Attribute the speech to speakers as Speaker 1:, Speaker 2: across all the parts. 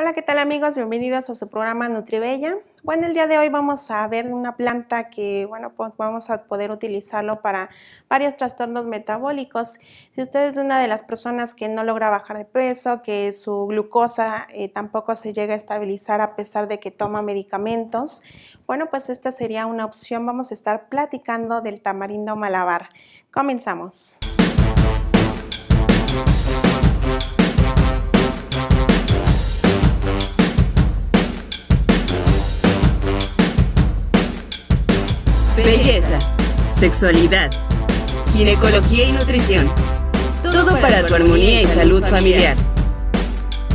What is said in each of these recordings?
Speaker 1: Hola, ¿qué tal amigos? Bienvenidos a su programa NutriBella. Bueno, el día de hoy vamos a ver una planta que, bueno, pues vamos a poder utilizarlo para varios trastornos metabólicos. Si usted es una de las personas que no logra bajar de peso, que su glucosa eh, tampoco se llega a estabilizar a pesar de que toma medicamentos, bueno, pues esta sería una opción. Vamos a estar platicando del tamarindo malabar. Comenzamos. sexualidad,
Speaker 2: ginecología y nutrición. Todo, para tu armonía y salud familiar.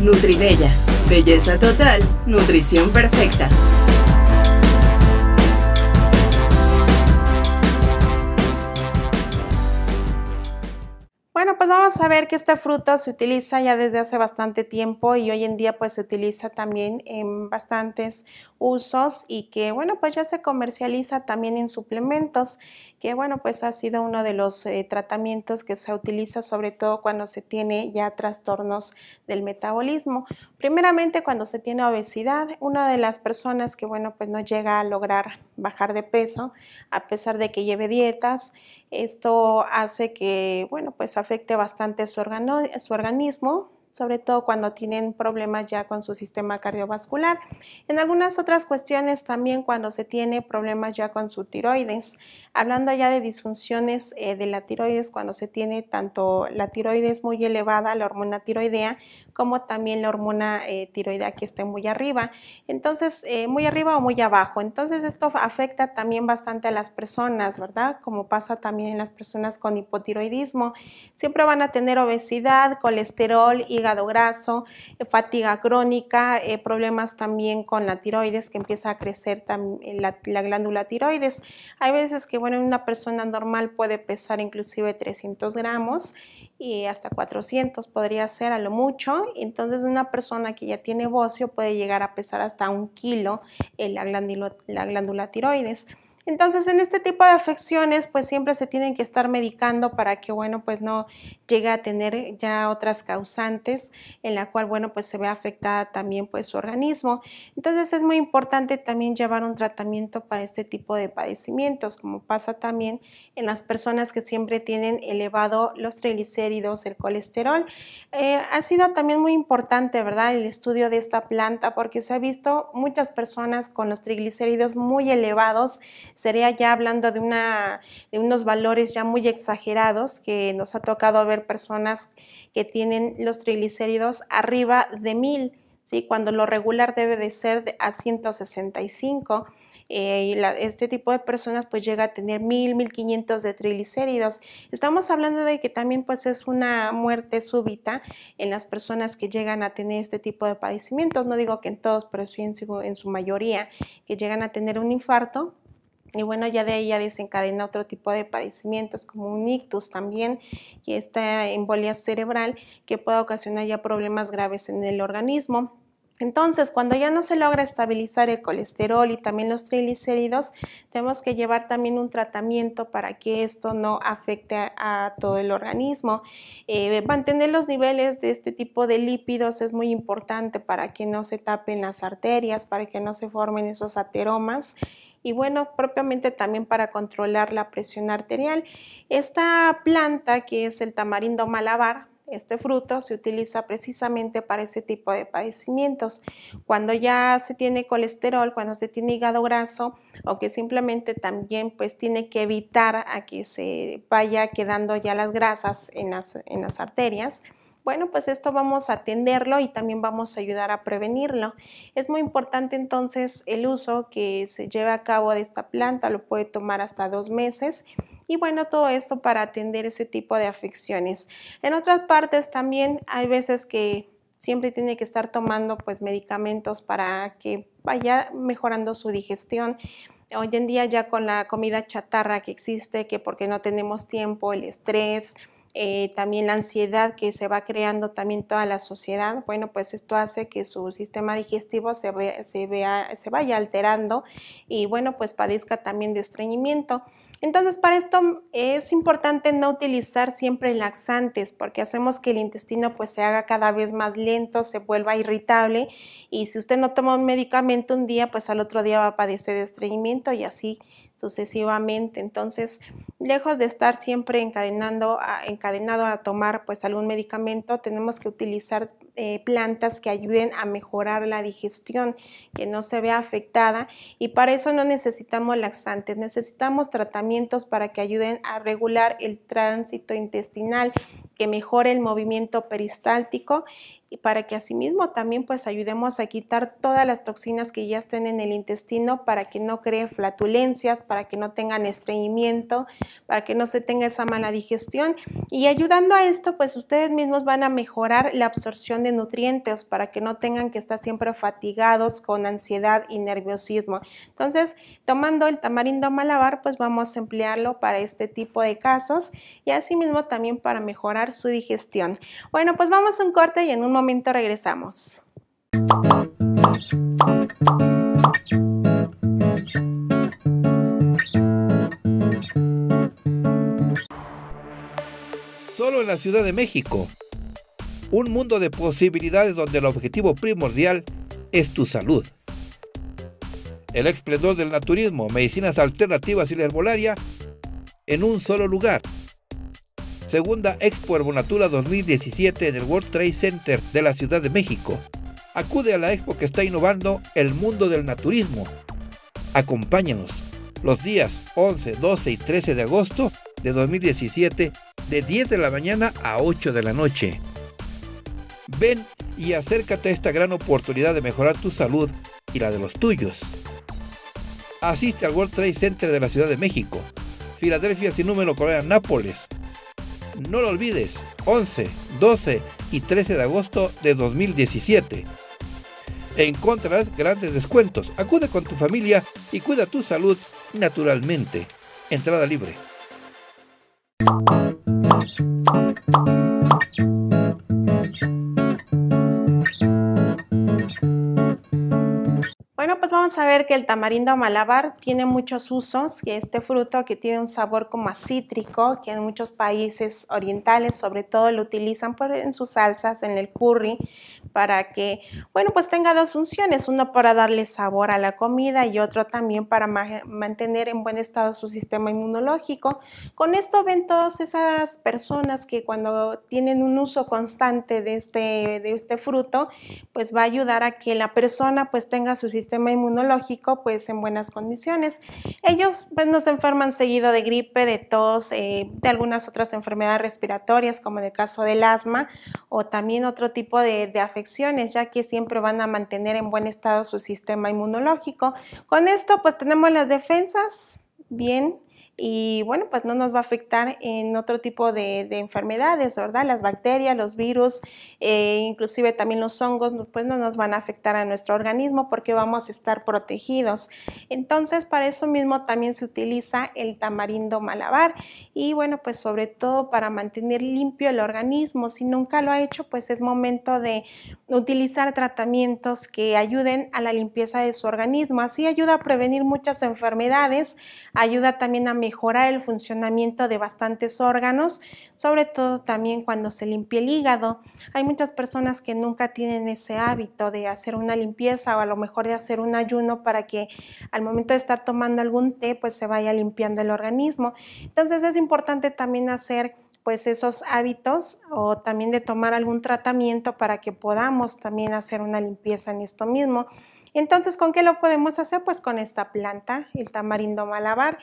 Speaker 1: Nutribella, belleza total, nutrición perfecta. Bueno, pues vamos a ver que esta fruta se utiliza ya desde hace bastante tiempo y hoy en día pues se utiliza también en bastantes usos y que bueno pues ya se comercializa también en suplementos que bueno pues ha sido uno de los eh, tratamientos que se utiliza sobre todo cuando se tiene ya trastornos del metabolismo primeramente cuando se tiene obesidad una de las personas que bueno pues no llega a lograr bajar de peso a pesar de que lleve dietas esto hace que bueno pues afecte bastante su, su organismo sobre todo cuando tienen problemas ya con su sistema cardiovascular. En algunas otras cuestiones también cuando se tiene problemas ya con su tiroides. Hablando ya de disfunciones eh, de la tiroides, cuando se tiene tanto la tiroides muy elevada, la hormona tiroidea, como también la hormona eh, tiroidea que esté muy arriba. Entonces, eh, muy arriba o muy abajo. Entonces, esto afecta también bastante a las personas, ¿verdad? Como pasa también en las personas con hipotiroidismo. Siempre van a tener obesidad, colesterol y hígado graso, eh, fatiga crónica, eh, problemas también con la tiroides, que empieza a crecer eh, la, glándula tiroides. Hay veces que, bueno, una persona normal puede pesar inclusive 300 gramos y hasta 400 podría ser a lo mucho. Entonces, una persona que ya tiene bocio puede llegar a pesar hasta un kilo la glándula tiroides. Entonces, en este tipo de afecciones, pues siempre se tienen que estar medicando para que, bueno, pues no llegue a tener ya otras causantes en la cual, bueno, pues se ve afectada también pues su organismo. Entonces, es muy importante también llevar un tratamiento para este tipo de padecimientos, como pasa también en las personas que siempre tienen elevado los triglicéridos, el colesterol. Eh, ha sido también muy importante, ¿verdad?, el estudio de esta planta porque se ha visto muchas personas con los triglicéridos muy elevados sería ya hablando de, unos valores ya muy exagerados que nos ha tocado ver personas que tienen los triglicéridos arriba de 1000, ¿sí? cuando lo regular debe de ser a 165. y eh, este tipo de personas pues llega a tener 1000, 1500 de triglicéridos. Estamos hablando de que también pues es una muerte súbita en las personas que llegan a tener este tipo de padecimientos, no digo que en todos, pero sí en su mayoría, que llegan a tener un infarto y bueno, ya de ahí ya desencadena otro tipo de padecimientos como un ictus también y esta embolia cerebral que puede ocasionar ya problemas graves en el organismo. Entonces, cuando ya no se logra estabilizar el colesterol y también los triglicéridos, tenemos que llevar también un tratamiento para que esto no afecte a, todo el organismo. Eh, mantener los niveles de este tipo de lípidos es muy importante para que no se tapen las arterias, para que no se formen esos ateromas y bueno, propiamente también para controlar la presión arterial. Esta planta que es el tamarindo malabar, este fruto se utiliza precisamente para ese tipo de padecimientos. Cuando ya se tiene colesterol, cuando se tiene hígado graso o que simplemente también pues tiene que evitar a que se vaya quedando ya las grasas en las, en las arterias bueno, pues esto vamos a atenderlo y también vamos a ayudar a prevenirlo. Es muy importante entonces el uso que se lleva a cabo de esta planta, lo puede tomar hasta dos meses. Y bueno, todo esto para atender ese tipo de afecciones. En otras partes también hay veces que siempre tiene que estar tomando pues medicamentos para que vaya mejorando su digestión. Hoy en día ya con la comida chatarra que existe, que porque no tenemos tiempo, el estrés, eh, también la ansiedad que se va creando también toda la sociedad, bueno, pues esto hace que su sistema digestivo se, se, vea, se vaya alterando y bueno, pues padezca también de estreñimiento. Entonces, para esto es importante no utilizar siempre laxantes porque hacemos que el intestino pues se haga cada vez más lento, se vuelva irritable y si usted no toma un medicamento un día, pues al otro día va a padecer de estreñimiento y así sucesivamente. Entonces, lejos de estar siempre encadenando encadenado a tomar pues algún medicamento, tenemos que utilizar eh, plantas que ayuden a mejorar la digestión, que no se vea afectada y para eso no necesitamos laxantes, necesitamos tratamientos para que ayuden a regular el tránsito intestinal, que mejore el movimiento peristáltico para que asimismo también pues ayudemos a quitar todas las toxinas que ya estén en el intestino para que no cree flatulencias, para que no tengan estreñimiento, para que no se tenga esa mala digestión y ayudando a esto pues ustedes mismos van a mejorar la absorción de nutrientes para que no tengan que estar siempre fatigados con ansiedad y nerviosismo. Entonces tomando el tamarindo malabar pues vamos a emplearlo para este tipo de casos y asimismo también para mejorar su digestión. Bueno pues vamos a un corte y en un momento momento regresamos.
Speaker 2: Solo en la Ciudad de México. Un mundo de posibilidades donde el objetivo primordial es tu salud. El esplendor del naturismo, medicinas alternativas y la herbolaria en un solo lugar segunda Expo Herbonatura 2017 en el World Trade Center de la Ciudad de México. Acude a la expo que está innovando el mundo del naturismo. Acompáñanos los días 11, 12 y 13 de agosto de 2017 de 10 de la mañana a 8 de la noche. Ven y acércate a esta gran oportunidad de mejorar tu salud y la de los tuyos. Asiste al World Trade Center de la Ciudad de México, Filadelfia sin número Corea Nápoles, no lo olvides, 11, 12 y 13 de agosto de 2017. Encontrarás grandes descuentos. Acude con tu familia y cuida tu salud naturalmente. Entrada libre.
Speaker 1: saber que el tamarindo malabar tiene muchos usos, que este fruto que tiene un sabor como acítrico que en muchos países orientales sobre todo lo utilizan por, en sus salsas, en el curry, para que, bueno, pues tenga dos funciones, una para darle sabor a la comida y otro también para mantener en buen estado su sistema inmunológico. Con esto ven todas esas personas que cuando tienen un uso constante de este, de este fruto, pues va a ayudar a que la persona pues tenga su sistema inmunológico pues en buenas condiciones. Ellos pues no se enferman seguido de gripe, de tos, eh, de algunas otras enfermedades respiratorias como en el caso del asma o también otro tipo de afecciones ya que siempre van a mantener en buen estado su sistema inmunológico. Con esto pues tenemos las defensas bien y bueno, pues no nos va a afectar en otro tipo de, enfermedades, ¿verdad? Las bacterias, los virus, eh, inclusive también los hongos, pues no nos van a afectar a nuestro organismo porque vamos a estar protegidos. Entonces, para eso mismo también se utiliza el tamarindo malabar y bueno, pues sobre todo para mantener limpio el organismo. Si nunca lo ha hecho, pues es momento de utilizar tratamientos que ayuden a la limpieza de su organismo. Así ayuda a prevenir muchas enfermedades, ayuda también a mejorar mejorar el funcionamiento de bastantes órganos, sobre todo también cuando se limpia el hígado. Hay muchas personas que nunca tienen ese hábito de hacer una limpieza o a lo mejor de hacer un ayuno para que al momento de estar tomando algún té pues se vaya limpiando el organismo. Entonces es importante también hacer pues esos hábitos o también de tomar algún tratamiento para que podamos también hacer una limpieza en esto mismo. Entonces, ¿con qué lo podemos hacer? Pues con esta planta, el tamarindo malabar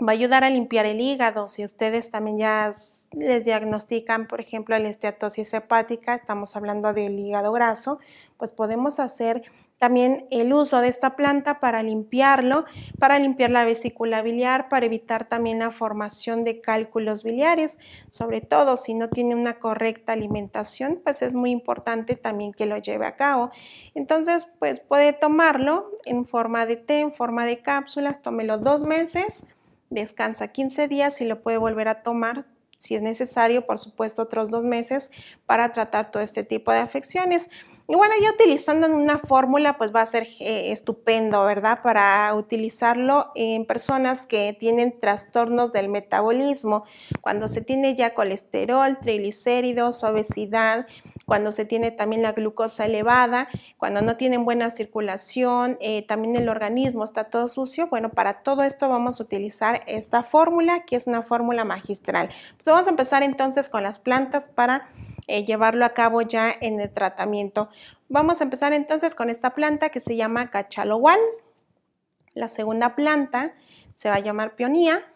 Speaker 1: va a ayudar a limpiar el hígado. Si ustedes también ya les diagnostican, por ejemplo, la esteatosis hepática, estamos hablando del hígado graso, pues podemos hacer también el uso de esta planta para limpiarlo, para limpiar la vesícula biliar, para evitar también la formación de cálculos biliares, sobre todo si no tiene una correcta alimentación, pues es muy importante también que lo lleve a cabo. Entonces, pues puede tomarlo en forma de té, en forma de cápsulas, tómelo dos meses descansa 15 días y lo puede volver a tomar si es necesario, por supuesto, otros dos meses para tratar todo este tipo de afecciones. Y bueno, ya utilizando una fórmula, pues va a ser eh, estupendo, ¿verdad? Para utilizarlo en personas que tienen trastornos del metabolismo, cuando se tiene ya colesterol, triglicéridos, obesidad, cuando se tiene también la glucosa elevada, cuando no tienen buena circulación, eh, también el organismo está todo sucio. Bueno, para todo esto vamos a utilizar esta fórmula, que es una fórmula magistral. Pues vamos a empezar entonces con las plantas para eh, llevarlo a cabo ya en el tratamiento. Vamos a empezar entonces con esta planta que se llama cachalowal. La segunda planta se va a llamar pionía.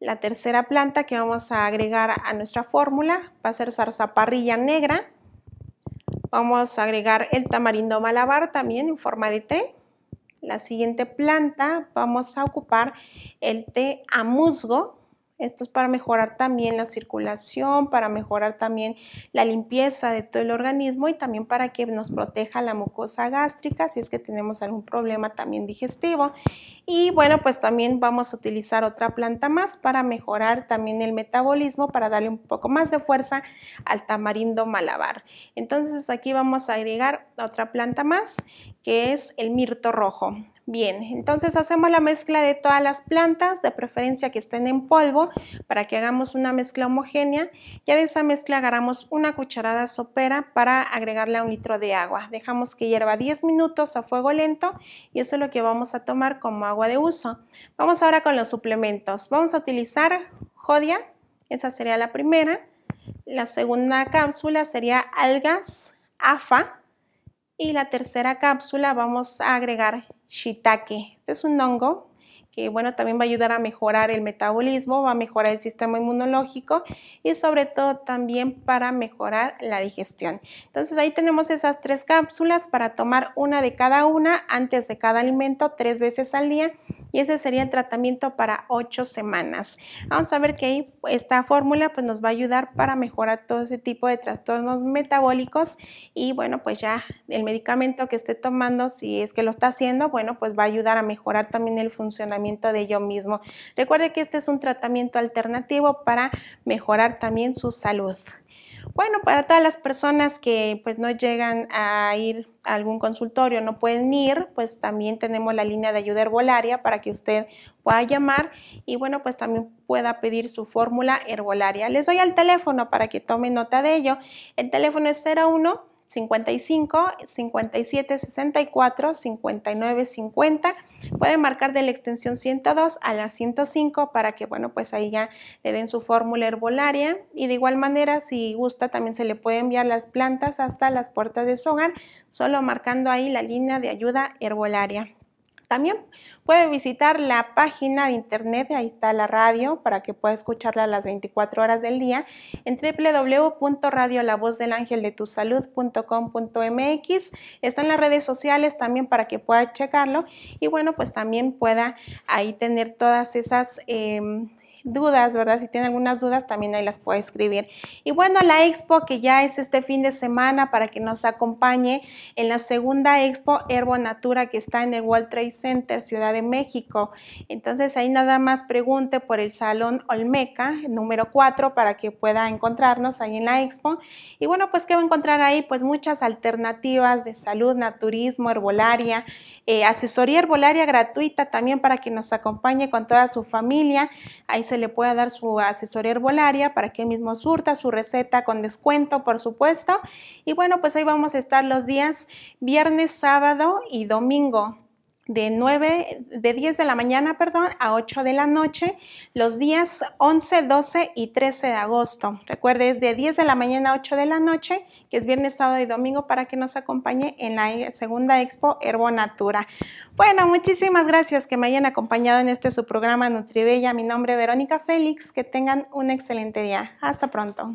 Speaker 1: La tercera planta que vamos a agregar a nuestra fórmula va a ser zarzaparrilla negra. Vamos a agregar el tamarindo malabar también en forma de té. La siguiente planta vamos a ocupar el té a musgo. Esto es para mejorar también la circulación, para mejorar también la limpieza de todo el organismo y también para que nos proteja la mucosa gástrica si es que tenemos algún problema también digestivo. Y bueno, pues también vamos a utilizar otra planta más para mejorar también el metabolismo, para darle un poco más de fuerza al tamarindo malabar. Entonces aquí vamos a agregar otra planta más que es el mirto rojo. Bien, entonces hacemos la mezcla de todas las plantas, de preferencia que estén en polvo, para que hagamos una mezcla homogénea. Ya de esa mezcla agarramos una cucharada sopera para agregarle a un litro de agua. Dejamos que hierva 10 minutos a fuego lento y eso es lo que vamos a tomar como agua de uso. Vamos ahora con los suplementos. Vamos a utilizar jodia, esa sería la primera. La segunda cápsula sería algas AFA, y la tercera cápsula vamos a agregar shiitake. Este es un hongo que bueno, también va a ayudar a mejorar el metabolismo, va a mejorar el sistema inmunológico y sobre todo también para mejorar la digestión. Entonces ahí tenemos esas tres cápsulas para tomar una de cada una antes de cada alimento tres veces al día y ese sería el tratamiento para 8 semanas. Vamos a ver que esta fórmula pues nos va a ayudar para mejorar todo ese tipo de trastornos metabólicos y bueno pues ya el medicamento que esté tomando si es que lo está haciendo bueno pues va a ayudar a mejorar también el funcionamiento de yo mismo. Recuerde que este es un tratamiento alternativo para mejorar también su salud. Bueno, para todas las personas que pues no llegan a ir a algún consultorio, no pueden ir, pues también tenemos la línea de ayuda herbolaria para que usted pueda llamar y bueno, pues también pueda pedir su fórmula herbolaria. Les doy el teléfono para que tomen nota de ello. El teléfono es 01 55 57 64 59 50. Pueden marcar de la extensión 102 a la 105 para que, bueno, pues ahí ya le den su fórmula herbolaria. Y de igual manera, si gusta, también se le puede enviar las plantas hasta las puertas de su hogar, solo marcando ahí la línea de ayuda herbolaria. También puede visitar la página de internet, ahí está la radio, para que pueda escucharla a las 24 horas del día, en Está en las redes sociales también para que pueda checarlo y bueno, pues también pueda ahí tener todas esas... Em, dudas, ¿verdad? Si tiene algunas dudas, también ahí las puede escribir. Y bueno, la expo que ya es este fin de semana para que nos acompañe en la segunda expo Herbo Natura que está en el World Trade Center, Ciudad de México. Entonces ahí nada más pregunte por el Salón Olmeca, número 4, para que pueda encontrarnos ahí en la expo. Y bueno, pues que va a encontrar ahí? Pues muchas alternativas de salud, naturismo, herbolaria, eh, asesoría herbolaria gratuita también para que nos acompañe con toda su familia. Ahí se se le pueda dar su asesoría herbolaria para que mismo surta su receta con descuento, por supuesto. Y bueno, pues ahí vamos a estar los días viernes, sábado y domingo de 9, de 10 de la mañana, perdón, a 8 de la noche, los días 11, 12 y 13 de agosto. Recuerde, es de 10 de la mañana a 8 de la noche, que es viernes, sábado y domingo, para que nos acompañe en la e, segunda expo Herbonatura. Bueno, muchísimas gracias que me hayan acompañado en este su programa Nutribella. Mi nombre es Verónica Félix. Que tengan un excelente día. Hasta pronto.